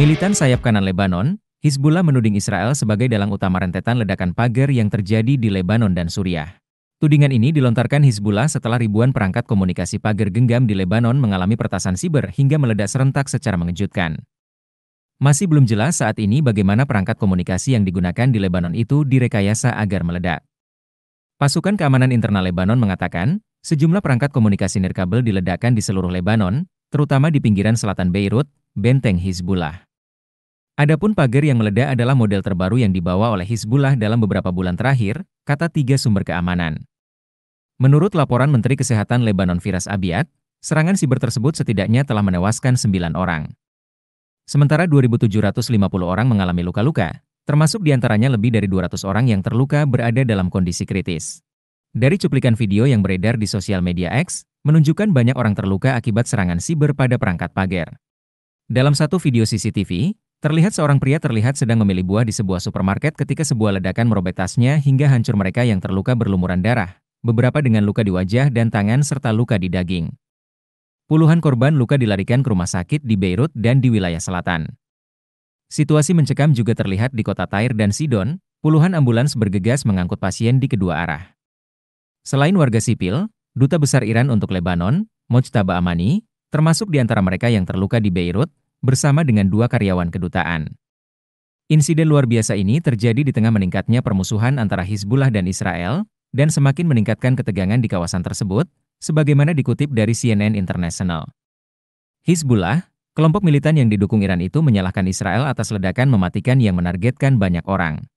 Militan sayap kanan Lebanon, Hizbullah menuding Israel sebagai dalang utama rentetan ledakan pagar yang terjadi di Lebanon dan Suriah. Tudingan ini dilontarkan Hizbullah setelah ribuan perangkat komunikasi pagar genggam di Lebanon mengalami pertasan siber hingga meledak serentak secara mengejutkan. Masih belum jelas saat ini bagaimana perangkat komunikasi yang digunakan di Lebanon itu direkayasa agar meledak. Pasukan keamanan internal Lebanon mengatakan, sejumlah perangkat komunikasi nirkabel diledakkan di seluruh Lebanon, terutama di pinggiran selatan Beirut, benteng Hizbullah. Adapun pagar yang meledak adalah model terbaru yang dibawa oleh Hizbullah dalam beberapa bulan terakhir, kata tiga sumber keamanan. Menurut laporan Menteri Kesehatan Lebanon Firas Abiat, serangan siber tersebut setidaknya telah menewaskan sembilan orang. Sementara 2.750 orang mengalami luka-luka, termasuk diantaranya lebih dari 200 orang yang terluka berada dalam kondisi kritis. Dari cuplikan video yang beredar di sosial media X, menunjukkan banyak orang terluka akibat serangan siber pada perangkat pagar. Dalam satu video CCTV, Terlihat seorang pria terlihat sedang memilih buah di sebuah supermarket ketika sebuah ledakan merobek tasnya hingga hancur mereka yang terluka berlumuran darah, beberapa dengan luka di wajah dan tangan serta luka di daging. Puluhan korban luka dilarikan ke rumah sakit di Beirut dan di wilayah selatan. Situasi mencekam juga terlihat di kota Tair dan Sidon, puluhan ambulans bergegas mengangkut pasien di kedua arah. Selain warga sipil, Duta Besar Iran untuk Lebanon, Mojtaba Amani, termasuk di antara mereka yang terluka di Beirut, bersama dengan dua karyawan kedutaan. Insiden luar biasa ini terjadi di tengah meningkatnya permusuhan antara Hizbullah dan Israel, dan semakin meningkatkan ketegangan di kawasan tersebut, sebagaimana dikutip dari CNN International. Hizbullah, kelompok militan yang didukung Iran itu menyalahkan Israel atas ledakan mematikan yang menargetkan banyak orang.